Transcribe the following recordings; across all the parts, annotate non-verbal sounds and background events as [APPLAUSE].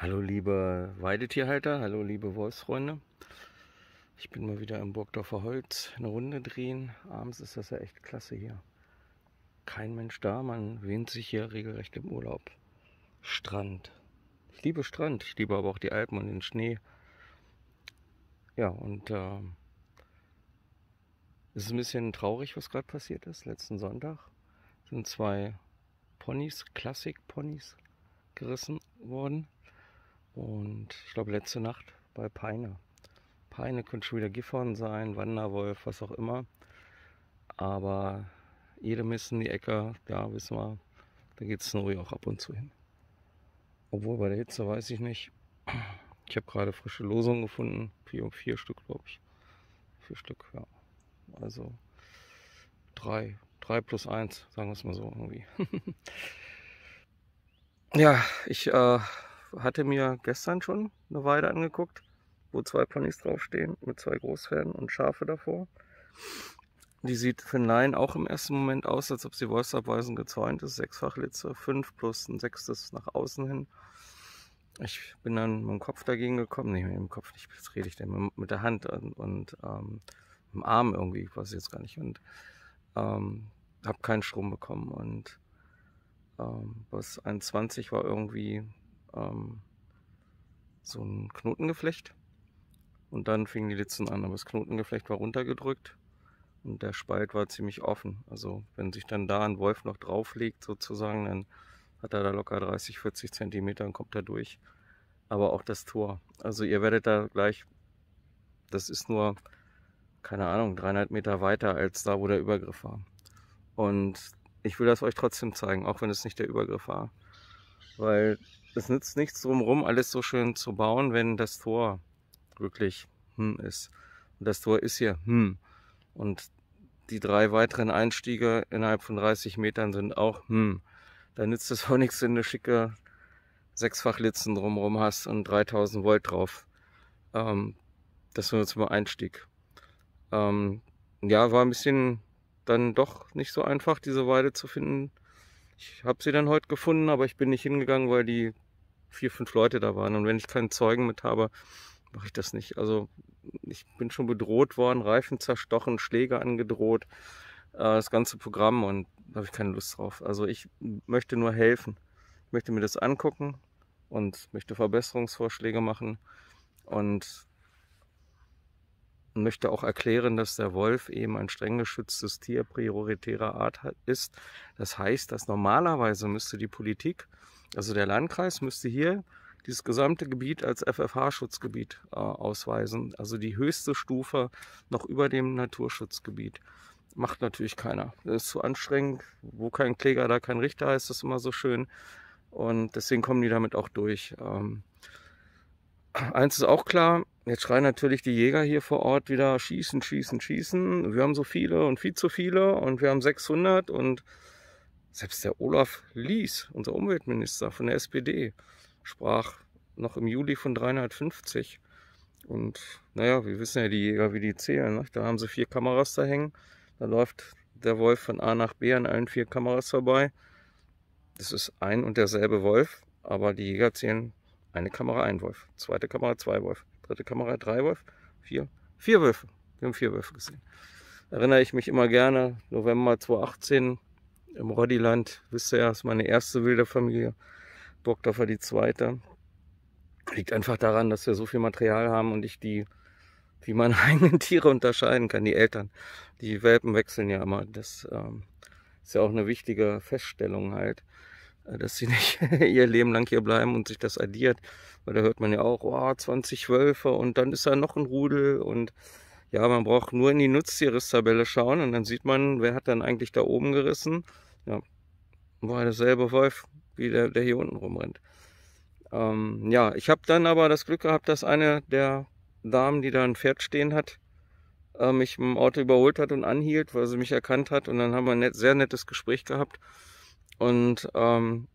Hallo liebe Weidetierhalter, hallo liebe Wolfsfreunde. Ich bin mal wieder im Burgdorfer Holz eine Runde drehen. Abends ist das ja echt klasse hier. Kein Mensch da, man wehnt sich hier regelrecht im Urlaub. Strand. Ich liebe Strand, ich liebe aber auch die Alpen und den Schnee. Ja, und äh, es ist ein bisschen traurig, was gerade passiert ist. Letzten Sonntag sind zwei Ponys, Klassik-Ponys, gerissen worden und ich glaube letzte Nacht bei Peine. Peine könnte schon wieder Gifhorn sein, Wanderwolf, was auch immer. Aber jede Mist in die Äcker, ja, wissen wir, da geht es Snowy auch ab und zu hin. Obwohl bei der Hitze weiß ich nicht. Ich habe gerade frische Losungen gefunden. Vier, vier Stück, glaube ich. Vier Stück, ja. Also drei, drei plus eins, sagen wir es mal so irgendwie. [LAUGHS] ja, ich äh, hatte mir gestern schon eine Weide angeguckt, wo zwei Ponys draufstehen mit zwei Großpferden und Schafe davor. Die sieht für Nein auch im ersten Moment aus, als ob sie wolfsabweisend gezäunt ist. Sechsfachlitze, fünf plus ein sechstes nach außen hin. Ich bin dann mit dem Kopf dagegen gekommen. Nee, mit dem Kopf nicht, jetzt rede ich denn? Mit der Hand und, und ähm, mit dem Arm irgendwie, ich weiß jetzt gar nicht. Und ähm, habe keinen Strom bekommen. Und ähm, was 1,20 war irgendwie ähm, so ein Knotengeflecht. Und dann fingen die Litzen an, aber das Knotengeflecht war runtergedrückt und der Spalt war ziemlich offen. Also wenn sich dann da ein Wolf noch drauflegt sozusagen, dann hat er da locker 30, 40 Zentimeter und kommt da durch. Aber auch das Tor. Also ihr werdet da gleich, das ist nur, keine Ahnung, dreieinhalb Meter weiter als da, wo der Übergriff war. Und ich will das euch trotzdem zeigen, auch wenn es nicht der Übergriff war. Weil es nützt nichts drumherum, alles so schön zu bauen, wenn das Tor wirklich hm ist. Und das Tor ist hier hm. Und die drei weiteren Einstiege innerhalb von 30 Metern sind auch hm. Da nützt es [LAUGHS] auch nichts, wenn du schicke sechsfach Litzen drumherum hast und 3000 Volt drauf. Ähm, das war zum Einstieg. Ähm, ja, war ein bisschen dann doch nicht so einfach, diese Weide zu finden. Ich habe sie dann heute gefunden, aber ich bin nicht hingegangen, weil die vier, fünf Leute da waren. Und wenn ich keinen Zeugen mit habe, mache ich das nicht. Also ich bin schon bedroht worden, Reifen zerstochen, Schläge angedroht, äh, das ganze Programm und da habe ich keine Lust drauf. Also ich möchte nur helfen. Ich möchte mir das angucken und möchte Verbesserungsvorschläge machen und möchte auch erklären, dass der Wolf eben ein streng geschütztes Tier prioritärer Art ist. Das heißt, dass normalerweise müsste die Politik, also der Landkreis, müsste hier dieses gesamte Gebiet als FFH-Schutzgebiet äh, ausweisen, also die höchste Stufe noch über dem Naturschutzgebiet. Macht natürlich keiner. Das ist zu anstrengend. Wo kein Kläger, da kein Richter, ist das immer so schön. Und deswegen kommen die damit auch durch. Ähm, eins ist auch klar, Jetzt schreien natürlich die Jäger hier vor Ort wieder schießen, schießen, schießen. Wir haben so viele und viel zu viele und wir haben 600 und selbst der Olaf Lies, unser Umweltminister von der SPD, sprach noch im Juli von 350. Und naja, wir wissen ja die Jäger, wie die zählen. Ne? Da haben sie vier Kameras da hängen. Da läuft der Wolf von A nach B an allen vier Kameras vorbei. Das ist ein und derselbe Wolf, aber die Jäger zählen eine Kamera ein Wolf, zweite Kamera zwei Wolf, dritte Kamera, drei Wölfe, vier, vier Wölfe. Wir haben vier Wölfe gesehen. Erinnere ich mich immer gerne, November 2018 im Roddiland, wisst ihr ja, ist meine erste wilde Familie, Burgdorfer die zweite. Liegt einfach daran, dass wir so viel Material haben und ich die, wie man [LAUGHS] eigenen Tiere unterscheiden kann, die Eltern. Die Welpen wechseln ja immer. Das ähm, ist ja auch eine wichtige Feststellung halt. Äh, dass sie [LAUGHS] nicht ihr Leben lang hier bleiben und sich das addiert. Weil da hört man ja auch, oh, 20 Wölfe und dann ist da noch ein Rudel und ja, man braucht nur in die nutztierriss schauen und dann sieht man, wer hat dann eigentlich da oben gerissen. Ja, war derselbe Wolf, wie der, der hier unten rumrennt. Ähm, ja, ich habe dann aber das Glück gehabt, dass eine der Damen, die da ein Pferd stehen hat, äh, mich im Auto überholt hat und anhielt, weil sie mich erkannt hat. Und dann haben wir ein net, sehr nettes Gespräch gehabt. Und ähm,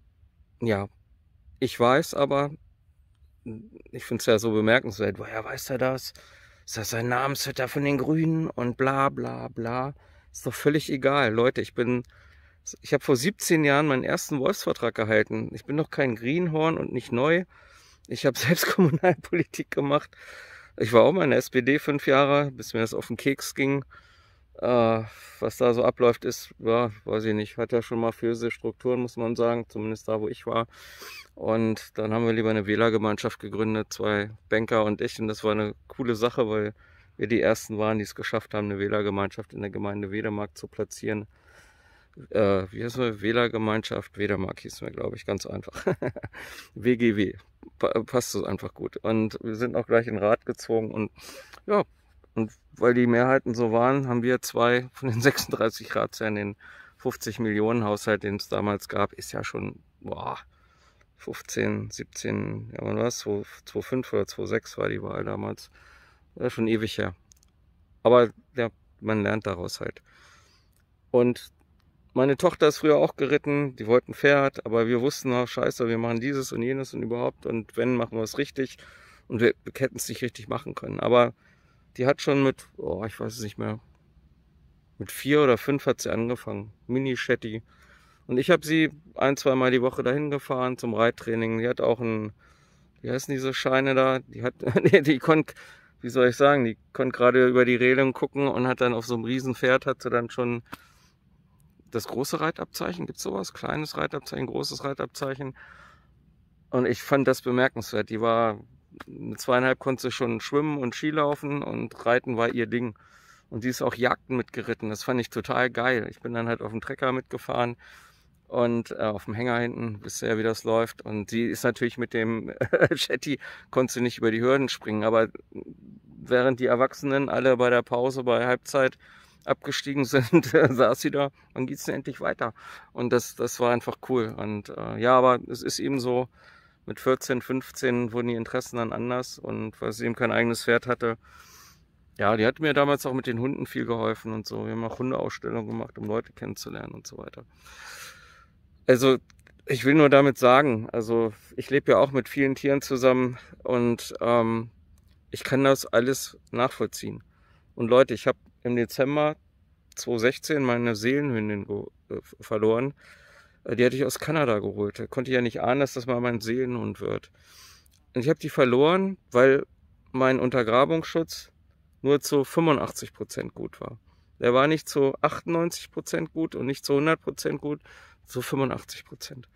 ja, ich weiß aber, ich finde es ja so bemerkenswert, woher weiß er das? Ist das sein Namensvetter von den Grünen? Und bla bla bla. Ist doch völlig egal. Leute, ich bin, ich habe vor 17 Jahren meinen ersten Wolfsvertrag gehalten. Ich bin noch kein Greenhorn und nicht neu. Ich habe [LAUGHS] selbst Kommunalpolitik gemacht. Ich war auch mal in der SPD fünf Jahre, bis mir das auf den Keks ging. Äh, was da so abläuft, ist, ja, weiß ich nicht, hat ja schon mal mafiöse Strukturen, muss man sagen, zumindest da, wo ich war. Und dann haben wir lieber eine Wählergemeinschaft gegründet, zwei Banker und ich. Und das war eine coole Sache, weil wir die Ersten waren, die es geschafft haben, eine Wählergemeinschaft in der Gemeinde Wedermark zu platzieren. Äh, wie heißt wir? Wählergemeinschaft Wedermark hießen mir, glaube ich, ganz einfach. WGW, [LAUGHS] passt es einfach gut. Und wir sind auch gleich in Rat gezogen und ja, und weil die Mehrheiten so waren, haben wir zwei von den 36 [LAUGHS] Ratsherren den 50 Millionen Haushalt, den es damals gab, ist ja schon boah, 15, 17, ja wann war es? 2005 oder 2006 war die Wahl damals. Ja, schon ewig her. Aber ja, man lernt daraus halt. Und meine Tochter ist früher auch geritten, die wollten Pferd, aber wir wussten auch, scheiße, wir machen dieses und jenes und überhaupt und wenn, machen wir es richtig. Und wir, wir hätten es nicht richtig machen können. Aber die hat schon mit, oh, ich weiß es nicht mehr, mit vier oder fünf hat sie angefangen. Mini Shetty. Und ich habe sie ein, zwei Mal die Woche dahin gefahren zum Reittraining. Die hat auch ein, wie heißen diese Scheine da? Die hat, [LAUGHS] die, die konnte, wie soll ich sagen, die konnte gerade über die Reling gucken und hat dann auf so einem Riesenpferd, hat sie dann schon das große Reitabzeichen. Gibt sowas? Kleines Reitabzeichen, großes Reitabzeichen. Und ich fand das bemerkenswert. Die war mit zweieinhalb konnte sie schon schwimmen und Skilaufen und Reiten war ihr Ding. Und sie ist auch Jagden mitgeritten. Das fand ich total geil. Ich bin dann halt auf dem Trecker mitgefahren und äh, auf dem Hänger hinten, bisher wie das läuft. Und sie ist natürlich mit dem Chatty, [LAUGHS] konnte sie nicht über die Hürden springen. Aber während die Erwachsenen alle bei der Pause, bei Halbzeit abgestiegen [LAUGHS] sind, saß sie da, und geht es endlich weiter? Und das, das war einfach cool. Und äh, ja, aber es ist eben so, mit 14, 15 wurden die Interessen dann anders und weil sie eben kein eigenes Pferd hatte, ja, die hat mir damals auch mit den Hunden viel geholfen und so. Wir haben auch Hundeausstellungen gemacht, um Leute kennenzulernen und so weiter. Also, ich will nur damit sagen, also ich lebe ja auch mit vielen Tieren zusammen und ähm, ich kann das alles nachvollziehen. Und Leute, ich habe im Dezember 2016 meine Seelenhündin äh, verloren. Äh, die hatte ich aus Kanada geholt. Da konnte ich ja nicht ahnen, dass das mal mein Seelenhund wird. Und ich habe die verloren, weil mein Untergrabungsschutz nur zu 85% Prozent gut war. Der war nicht zu 98% Prozent gut und nicht zu 100% Prozent gut, zu 85%. Prozent.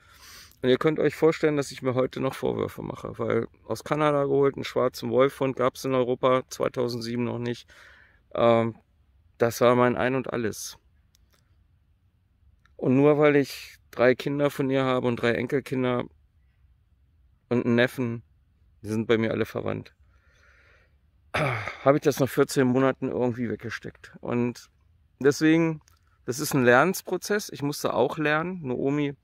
Und ihr könnt euch vorstellen, dass ich mir heute noch Vorwürfe mache, weil aus Kanada geholt, einen schwarzen Wolfhund gab es in Europa 2007 noch nicht. Ähm, das war mein Ein und Alles. Und nur weil ich drei Kinder von ihr habe und drei Enkelkinder und einen Neffen. Die sind bei mir alle verwandt. Habe ich das nach 14 Monaten irgendwie weggesteckt. Und deswegen, das ist ein Lernprozess. Ich musste auch lernen. Naomi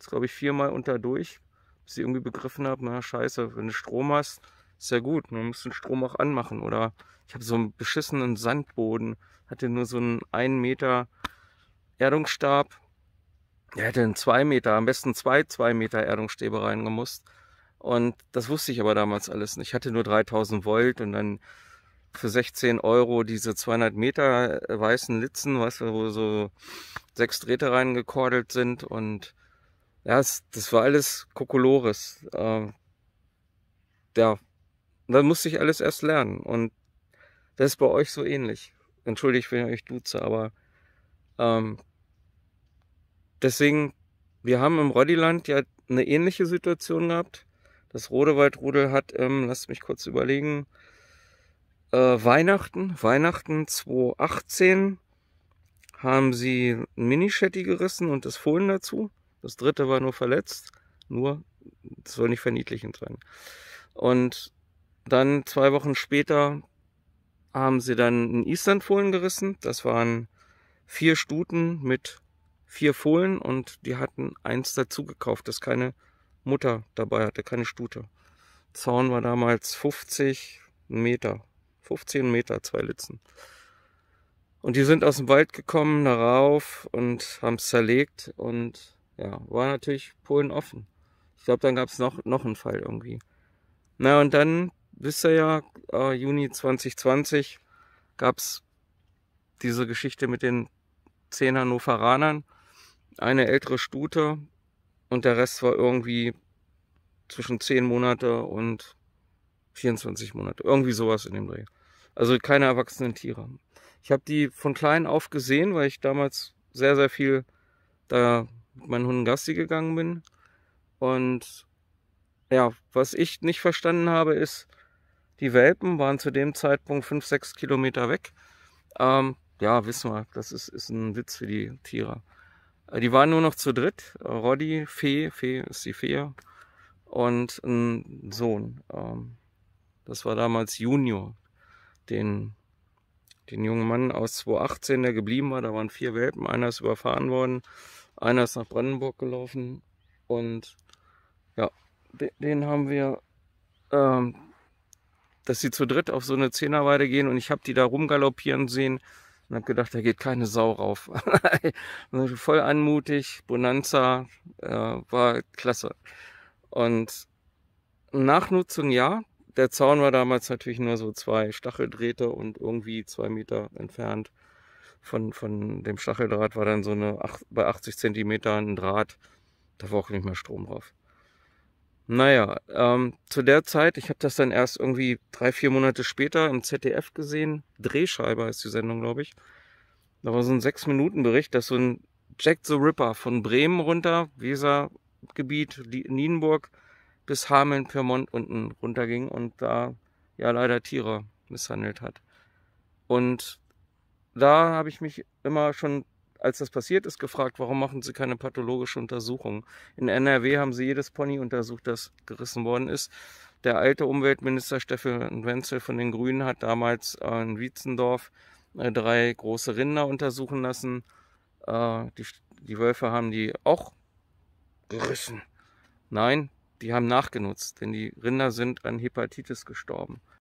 ist, glaube ich, viermal unter durch, bis sie irgendwie begriffen hat, na scheiße, wenn du Strom hast, ist ja gut, man muss den Strom auch anmachen. Oder ich habe so einen beschissenen Sandboden, hatte nur so einen 1 Meter Erdungsstab er hätte in zwei Meter, am besten zwei, zwei Meter Erdungsstäbe reingemusst. Und das wusste ich aber damals alles nicht. Ich hatte nur 3000 Volt und dann für 16 Euro diese 200 Meter äh, weißen Litzen, weißt du, wo so sechs Drähte reingekordelt sind und ja, das, das war alles Kokolores. Äh, ja, dann musste ich alles erst lernen und das ist bei euch so ähnlich. Entschuldigt, wenn ich euch duze, aber ähm, deswegen, wir haben im Roddyland ja eine ähnliche Situation gehabt. Das Rodewaldrudel hat, ähm, lasst mich kurz überlegen, äh, Weihnachten, Weihnachten 2018 haben sie ein Mini-Shetty gerissen und das Fohlen dazu. Das dritte war nur verletzt. Nur, das soll nicht verniedlichend sein. Und dann zwei Wochen später haben sie dann ein Eastern-Fohlen gerissen. Das waren vier Stuten mit vier Fohlen und die hatten eins dazu gekauft, das keine Mutter dabei hatte, keine Stute. Zaun war damals 50 Meter, 15 Meter, zwei Litzen. Und die sind aus dem Wald gekommen, darauf und haben es zerlegt und ja, war natürlich Polen offen. Ich glaube, dann gab es noch, noch einen Fall irgendwie. Na und dann, wisst ihr ja, äh, Juni 2020 gab es diese Geschichte mit den zehn Hannoveranern, eine ältere Stute und der Rest war irgendwie zwischen 10 Monate und 24 Monate. Irgendwie sowas in dem Dreh. Also keine erwachsenen Tiere. Ich habe die von klein auf gesehen, weil ich damals sehr, sehr viel da mit meinen Hunden Gassi gegangen bin. Und ja, was ich nicht verstanden habe, ist, die Welpen waren zu dem Zeitpunkt 5, 6 Kilometer weg. Ähm, ja, wissen wir, das ist, ist ein Witz für die Tiere. Äh, die waren nur noch zu dritt. Roddy, Fee, Fee ist die Fee und ein Sohn. Ähm, das war damals Junior, den, den jungen Mann aus 2018, der geblieben war. Da waren vier Welpen. Einer ist überfahren worden, einer ist nach Brandenburg gelaufen und ja, den haben wir, ähm, dass sie zu dritt auf so eine Zehnerweide gehen und ich habe die da rumgaloppieren sehen und habe gedacht, da geht keine Sau rauf. [LAUGHS] Voll anmutig, Bonanza, äh, war klasse. Und Nachnutzung ja. Der Zaun war damals natürlich nur so zwei Stacheldrähte und irgendwie zwei Meter entfernt von, von dem Stacheldraht war dann so eine 8, bei 80 Zentimetern ein Draht. Da war auch nicht mehr Strom drauf. Naja, ähm, zu der Zeit, ich habe das dann erst irgendwie drei, vier Monate später im ZDF gesehen. Drehscheibe ist die Sendung, glaube ich. Da war so ein Sechs-Minuten-Bericht, dass so ein Jack the Ripper von Bremen runter, Wesergebiet, Nienburg bis Hameln, Pyrmont unten runterging und da ja leider Tiere misshandelt hat. Und da habe ich mich immer schon als das passiert ist, gefragt, warum machen sie keine pathologische Untersuchung? In NRW haben sie jedes Pony untersucht, das gerissen worden ist. Der alte Umweltminister Steffen Wenzel von den Grünen hat damals in Wietzendorf äh, drei große Rinder untersuchen lassen. Äh, die, die Wölfe haben die auch gerissen. Nein, die haben nachgenutzt, denn die Rinder sind an Hepatitis gestorben.